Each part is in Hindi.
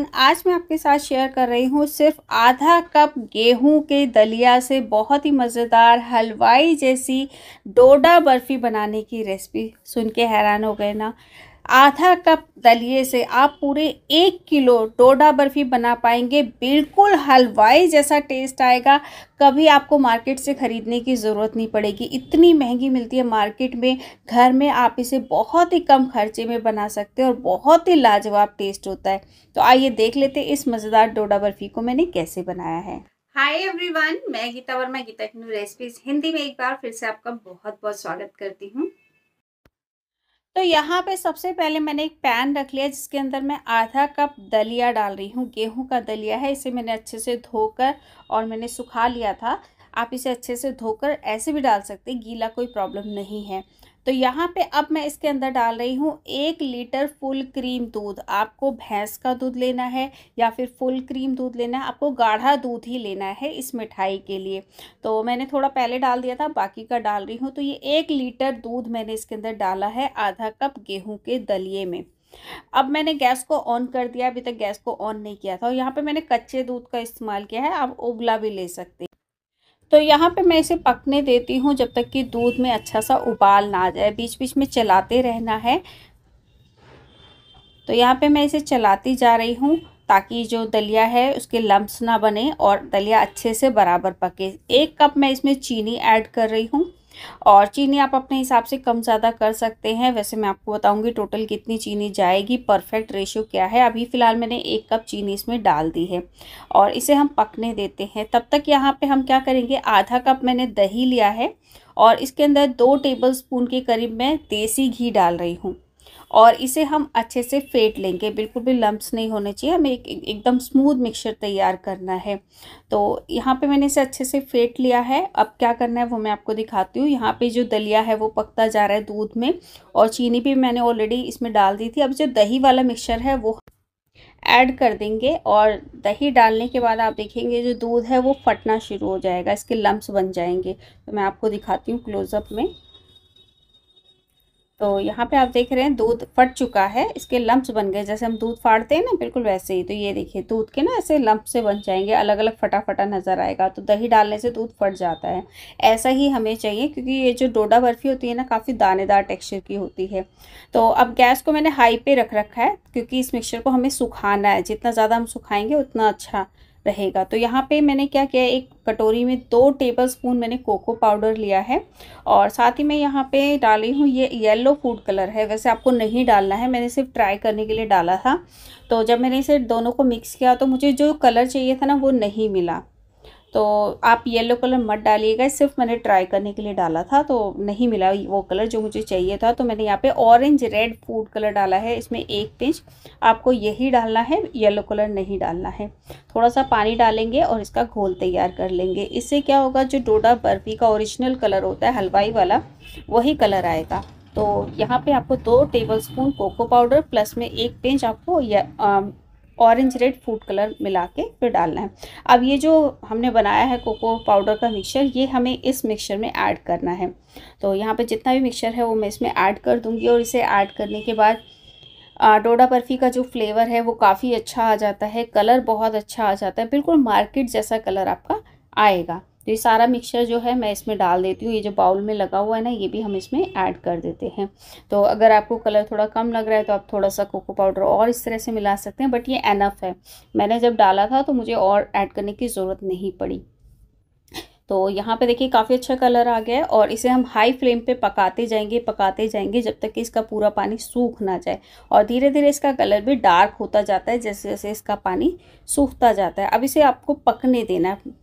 आज मैं आपके साथ शेयर कर रही हूँ सिर्फ आधा कप गेहूं के दलिया से बहुत ही मज़ेदार हलवाई जैसी डोडा बर्फ़ी बनाने की रेसिपी सुन के हैरान हो गए ना आधा कप दलिए से आप पूरे एक किलो डोडा बर्फ़ी बना पाएंगे बिल्कुल हलवाई जैसा टेस्ट आएगा कभी आपको मार्केट से ख़रीदने की ज़रूरत नहीं पड़ेगी इतनी महंगी मिलती है मार्केट में घर में आप इसे बहुत ही कम खर्चे में बना सकते हैं और बहुत ही लाजवाब टेस्ट होता है तो आइए देख लेते इस मज़ेदार डोडा बर्फ़ी को मैंने कैसे बनाया है हाय एवरीवन मैं गीता वर्मा गीता की रेसिपीज़ हिंदी में एक बार फिर से आपका बहुत बहुत स्वागत करती हूँ तो यहाँ पे सबसे पहले मैंने एक पैन रख लिया जिसके अंदर मैं आधा कप दलिया डाल रही हूँ गेहूँ का दलिया है इसे मैंने अच्छे से धोकर और मैंने सुखा लिया था आप इसे अच्छे से धोकर ऐसे भी डाल सकते हैं गीला कोई प्रॉब्लम नहीं है तो यहाँ पे अब मैं इसके अंदर डाल रही हूँ एक लीटर फुल क्रीम दूध आपको भैंस का दूध लेना है या फिर फुल क्रीम दूध लेना है आपको गाढ़ा दूध ही लेना है इस मिठाई के लिए तो मैंने थोड़ा पहले डाल दिया था बाकी का डाल रही हूँ तो ये एक लीटर दूध मैंने इसके अंदर डाला है आधा कप गेहूँ के दलिए में अब मैंने गैस को ऑन कर दिया अभी तक गैस को ऑन नहीं किया था और यहाँ पे मैंने कच्चे दूध का इस्तेमाल किया है आप उबला भी ले सकते हैं तो यहाँ पे मैं इसे पकने देती हूँ जब तक कि दूध में अच्छा सा उबाल ना आ जाए बीच बीच में चलाते रहना है तो यहाँ पे मैं इसे चलाती जा रही हूँ ताकि जो दलिया है उसके लम्ब्स ना बने और दलिया अच्छे से बराबर पके एक कप मैं इसमें चीनी ऐड कर रही हूँ और चीनी आप अपने हिसाब से कम ज़्यादा कर सकते हैं वैसे मैं आपको बताऊंगी टोटल कितनी चीनी जाएगी परफेक्ट रेशियो क्या है अभी फ़िलहाल मैंने एक कप चीनी इसमें डाल दी है और इसे हम पकने देते हैं तब तक यहाँ पे हम क्या करेंगे आधा कप मैंने दही लिया है और इसके अंदर दो टेबल स्पून के करीब मैं देसी घी डाल रही हूँ और इसे हम अच्छे से फेंट लेंगे बिल्कुल भी लम्ब्स नहीं होने चाहिए हमें एक एकदम स्मूथ मिक्सचर तैयार करना है तो यहाँ पे मैंने इसे अच्छे से फेंट लिया है अब क्या करना है वो मैं आपको दिखाती हूँ यहाँ पे जो दलिया है वो पकता जा रहा है दूध में और चीनी भी मैंने ऑलरेडी इसमें डाल दी थी अब जो दही वाला मिक्सचर है वो ऐड कर देंगे और दही डालने के बाद आप देखेंगे जो दूध है वो फटना शुरू हो जाएगा इसके लम्ब्स बन जाएंगे तो मैं आपको दिखाती हूँ क्लोज़अप में तो यहाँ पे आप देख रहे हैं दूध फट चुका है इसके लम्ब्स बन गए जैसे हम दूध फाड़ते हैं ना बिल्कुल वैसे ही तो ये देखिए दूध के ना ऐसे लम्ब से बन जाएंगे अलग अलग फटाफटा नज़र आएगा तो दही डालने से दूध फट जाता है ऐसा ही हमें चाहिए क्योंकि ये जो डोडा बर्फ़ी होती है ना काफ़ी दानेदार टेक्स्चर की होती है तो अब गैस को मैंने हाई पे रख रखा है क्योंकि इस मिक्सचर को हमें सुखाना है जितना ज़्यादा हम सुखाएँगे उतना अच्छा रहेगा तो यहाँ पे मैंने क्या किया एक कटोरी में दो टेबल स्पून मैंने कोको पाउडर लिया है और साथ ही मैं यहाँ पे डाली हूँ ये येलो फूड कलर है वैसे आपको नहीं डालना है मैंने सिर्फ ट्राई करने के लिए डाला था तो जब मैंने इसे दोनों को मिक्स किया तो मुझे जो कलर चाहिए था ना वो नहीं मिला तो आप येलो कलर मत डालिएगा सिर्फ मैंने ट्राई करने के लिए डाला था तो नहीं मिला वो कलर जो मुझे चाहिए था तो मैंने यहाँ पे ऑरेंज रेड फूड कलर डाला है इसमें एक पिंच आपको यही डालना है येलो कलर नहीं डालना है थोड़ा सा पानी डालेंगे और इसका घोल तैयार कर लेंगे इससे क्या होगा जो डोडा बर्फ़ी का ओरिजिनल कलर होता है हलवाई वाला वही कलर आएगा तो यहाँ पर आपको दो टेबल कोको पाउडर प्लस में एक पिंच आपको ऑरेंज रेड फूड कलर मिला के फिर डालना है अब ये जो हमने बनाया है कोको पाउडर का मिक्सचर ये हमें इस मिक्सचर में ऐड करना है तो यहाँ पे जितना भी मिक्सचर है वो मैं इसमें ऐड कर दूँगी और इसे ऐड करने के बाद डोडा बर्फ़ी का जो फ्लेवर है वो काफ़ी अच्छा आ जाता है कलर बहुत अच्छा आ जाता है बिल्कुल मार्केट जैसा कलर आपका आएगा तो ये सारा मिक्सचर जो है मैं इसमें डाल देती हूँ ये जो बाउल में लगा हुआ है ना ये भी हम इसमें ऐड कर देते हैं तो अगर आपको कलर थोड़ा कम लग रहा है तो आप थोड़ा सा कोको पाउडर और इस तरह से मिला सकते हैं बट ये एनफ है मैंने जब डाला था तो मुझे और ऐड करने की ज़रूरत नहीं पड़ी तो यहाँ पे देखिए काफ़ी अच्छा कलर आ गया है और इसे हम हाई फ्लेम पे पकाते जाएंगे पकाते जाएंगे जब तक कि इसका पूरा पानी सूख ना जाए और धीरे धीरे इसका कलर भी डार्क होता जाता है जैसे जैसे इसका पानी सूखता जाता है अब इसे आपको पकने देना है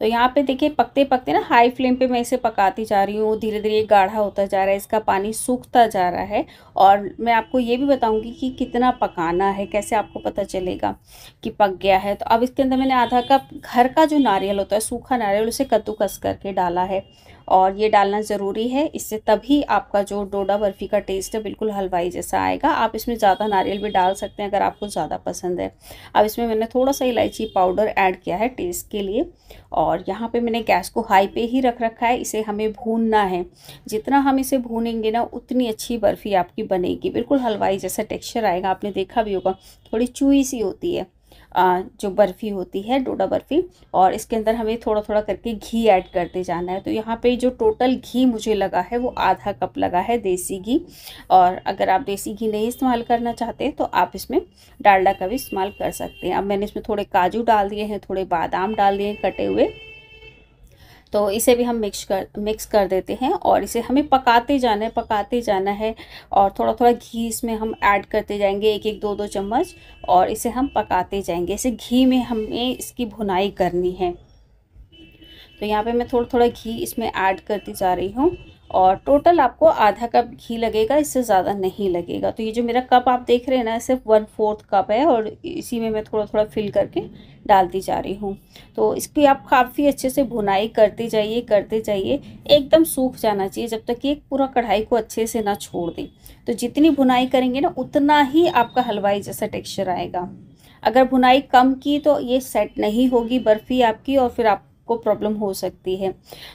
तो यहाँ पे देखिए पकते पकते ना हाई फ्लेम पे मैं इसे पकाती जा रही हूँ धीरे धीरे गाढ़ा होता जा रहा है इसका पानी सूखता जा रहा है और मैं आपको ये भी बताऊँगी कि कितना पकाना है कैसे आपको पता चलेगा कि पक गया है तो अब इसके अंदर मैंने आधा कप घर का जो नारियल होता है सूखा नारियल उसे कद्दूकस करके डाला है और ये डालना ज़रूरी है इससे तभी आपका जो डोडा बर्फ़ी का टेस्ट है बिल्कुल हलवाई जैसा आएगा आप इसमें ज़्यादा नारियल भी डाल सकते हैं अगर आपको ज़्यादा पसंद है अब इसमें मैंने थोड़ा सा इलायची पाउडर ऐड किया है टेस्ट के लिए और यहाँ पे मैंने गैस को हाई पे ही रख रखा है इसे हमें भूनना है जितना हम इसे भूनेंगे ना उतनी अच्छी बर्फ़ी आपकी बनेगी बिल्कुल हलवाई जैसा टेक्स्चर आएगा आपने देखा भी होगा थोड़ी चूई सी होती है जो बर्फ़ी होती है डोडा बर्फ़ी और इसके अंदर हमें थोड़ा थोड़ा करके घी ऐड करते जाना है तो यहाँ पे जो टोटल घी मुझे लगा है वो आधा कप लगा है देसी घी और अगर आप देसी घी नहीं इस्तेमाल करना चाहते तो आप इसमें डालडा का भी इस्तेमाल कर सकते हैं अब मैंने इसमें थोड़े काजू डाल दिए हैं थोड़े बादाम डाल दिए कटे हुए तो इसे भी हम मिक्स कर मिक्स कर देते हैं और इसे हमें पकाते जाना है पकाते जाना है और थोड़ा थोड़ा घी इसमें हम ऐड करते जाएंगे एक एक दो दो चम्मच और इसे हम पकाते जाएंगे इसे घी में हमें इसकी भुनाई करनी है तो यहाँ पे मैं थोड़ा थोड़ा घी इसमें ऐड करती जा रही हूँ और टोटल आपको आधा कप घी लगेगा इससे ज़्यादा नहीं लगेगा तो ये जो मेरा कप आप देख रहे हैं ना सिर्फ वन फोर्थ कप है और इसी में मैं थोड़ा थोड़ा फिल करके डालती जा रही हूँ तो इसकी आप काफ़ी अच्छे से भुनाई करते जाइए करते जाइए एकदम सूख जाना चाहिए जब तक कि पूरा कढ़ाई को अच्छे से ना छोड़ दें तो जितनी बुनाई करेंगे ना उतना ही आपका हलवाई जैसा टेक्स्चर आएगा अगर बुनाई कम की तो ये सेट नहीं होगी बर्फ़ी आपकी और फिर आप को प्रॉब्लम हो सकती है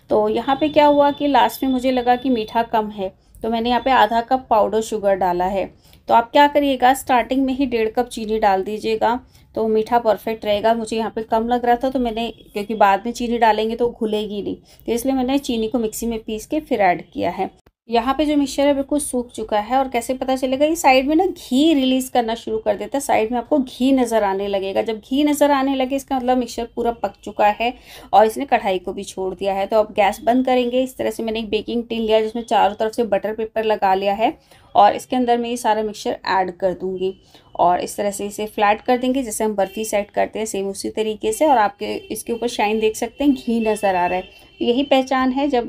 तो यहाँ पे क्या हुआ कि लास्ट में मुझे लगा कि मीठा कम है तो मैंने यहाँ पे आधा कप पाउडर शुगर डाला है तो आप क्या करिएगा स्टार्टिंग में ही डेढ़ कप चीनी डाल दीजिएगा तो मीठा परफेक्ट रहेगा मुझे यहाँ पे कम लग रहा था तो मैंने क्योंकि बाद में चीनी डालेंगे तो घुलेगी नहीं तो इसलिए मैंने चीनी को मिक्सी में पीस के फिर ऐड किया है यहाँ पे जो मिक्सचर है बिल्कुल सूख चुका है और कैसे पता चलेगा ये साइड में ना घी रिलीज़ करना शुरू कर देता है साइड में आपको घी नज़र आने लगेगा जब घी नज़र आने लगे इसका मतलब मिक्सचर पूरा पक चुका है और इसने कढ़ाई को भी छोड़ दिया है तो अब गैस बंद करेंगे इस तरह से मैंने एक बेकिंग टिन लिया जिसमें चारों तरफ से बटर पेपर लगा लिया है और इसके अंदर मैं ये सारा मिक्सचर ऐड कर दूँगी और इस तरह से इसे फ्लैट कर देंगे जैसे हम बर्फ़ी सेट करते हैं सेम उसी तरीके से और आपके इसके ऊपर शाइन देख सकते हैं घी नज़र आ रहा है तो यही पहचान है जब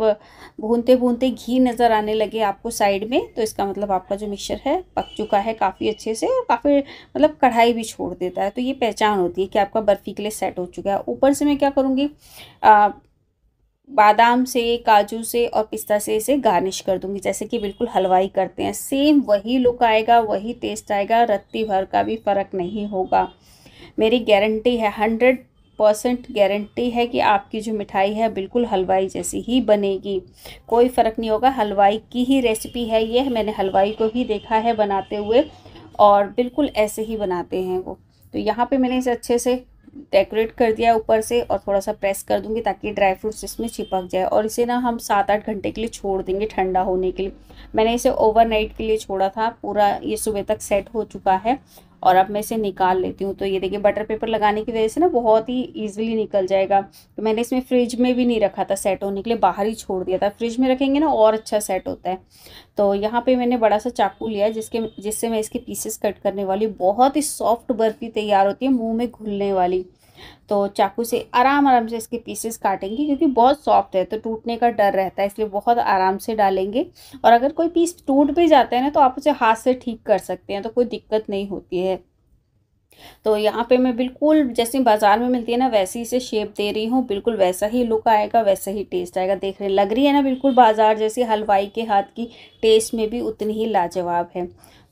भूनते भूनते घी नज़र आने लगे आपको साइड में तो इसका मतलब आपका जो मिक्सचर है पक चुका है काफ़ी अच्छे से और काफ़ी मतलब कढ़ाई भी छोड़ देता है तो ये पहचान होती है कि आपका बर्फ़ी के लिए सेट हो चुका है ऊपर से मैं क्या करूँगी बादाम से काजू से और पिस्ता से इसे गार्निश कर दूंगी जैसे कि बिल्कुल हलवाई करते हैं सेम वही लुक आएगा वही टेस्ट आएगा रत्ती भर का भी फ़र्क नहीं होगा मेरी गारंटी है हंड्रेड परसेंट गारंटी है कि आपकी जो मिठाई है बिल्कुल हलवाई जैसी ही बनेगी कोई फ़र्क नहीं होगा हलवाई की ही रेसिपी है ये मैंने हलवाई को ही देखा है बनाते हुए और बिल्कुल ऐसे ही बनाते हैं वो तो यहाँ पे मैंने इसे अच्छे से डेकोरेट कर दिया है ऊपर से और थोड़ा सा प्रेस कर दूंगी ताकि ड्राई फ्रूट्स इसमें चिपक जाए और इसे ना हम सात आठ घंटे के लिए छोड़ देंगे ठंडा होने के लिए मैंने इसे ओवरनाइट के लिए छोड़ा था पूरा ये सुबह तक सेट हो चुका है और अब मैं इसे निकाल लेती हूँ तो ये देखिए बटर पेपर लगाने की वजह से ना बहुत ही ईजिली निकल जाएगा तो मैंने इसमें फ्रिज में भी नहीं रखा था सेट होने के लिए बाहर ही छोड़ दिया था फ्रिज में रखेंगे ना और अच्छा सेट होता है तो यहाँ पर मैंने बड़ा सा चाकू लिया है जिसके जिससे मैं इसके पीसेस कट करने वाली बहुत ही सॉफ्ट बर्फ़ी तैयार होती है मुँह में घुलने वाली तो चाकू से आराम आराम से इसके पीसेस काटेंगे क्योंकि बहुत सॉफ्ट है तो टूटने का डर रहता है इसलिए बहुत आराम से डालेंगे और अगर कोई पीस टूट भी जाता है ना तो आप उसे हाथ से ठीक कर सकते हैं तो कोई दिक्कत नहीं होती है तो यहाँ पे मैं बिल्कुल जैसे बाज़ार में मिलती है ना वैसे ही से शेप दे रही हूँ बिल्कुल वैसा ही लुक आएगा वैसा ही टेस्ट आएगा देख रहे लग रही है ना बिल्कुल बाज़ार जैसे हलवाई के हाथ की टेस्ट में भी उतनी ही लाजवाब है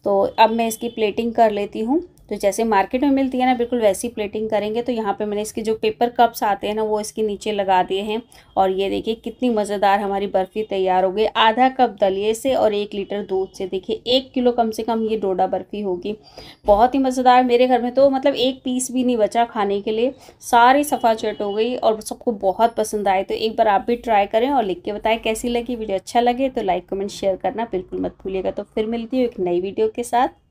तो अब मैं इसकी प्लेटिंग कर लेती हूँ तो जैसे मार्केट में मिलती है ना बिल्कुल वैसी प्लेटिंग करेंगे तो यहाँ पे मैंने इसके जो पेपर कप्स आते हैं ना वो इसके नीचे लगा दिए हैं और ये देखिए कितनी मज़ेदार हमारी बर्फ़ी तैयार हो गई आधा कप दलिए से और एक लीटर दूध से देखिए एक किलो कम से कम ये डोडा बर्फ़ी होगी बहुत ही मज़ेदार मेरे घर में तो मतलब एक पीस भी नहीं बचा खाने के लिए सारी सफा चट हो गई और सबको बहुत पसंद आए तो एक बार आप भी ट्राई करें और लिख के बताएं कैसी लगी वीडियो अच्छा लगे तो लाइक कमेंट शेयर करना बिल्कुल मत भूलिएगा तो फिर मिलती हूँ एक नई वीडियो के साथ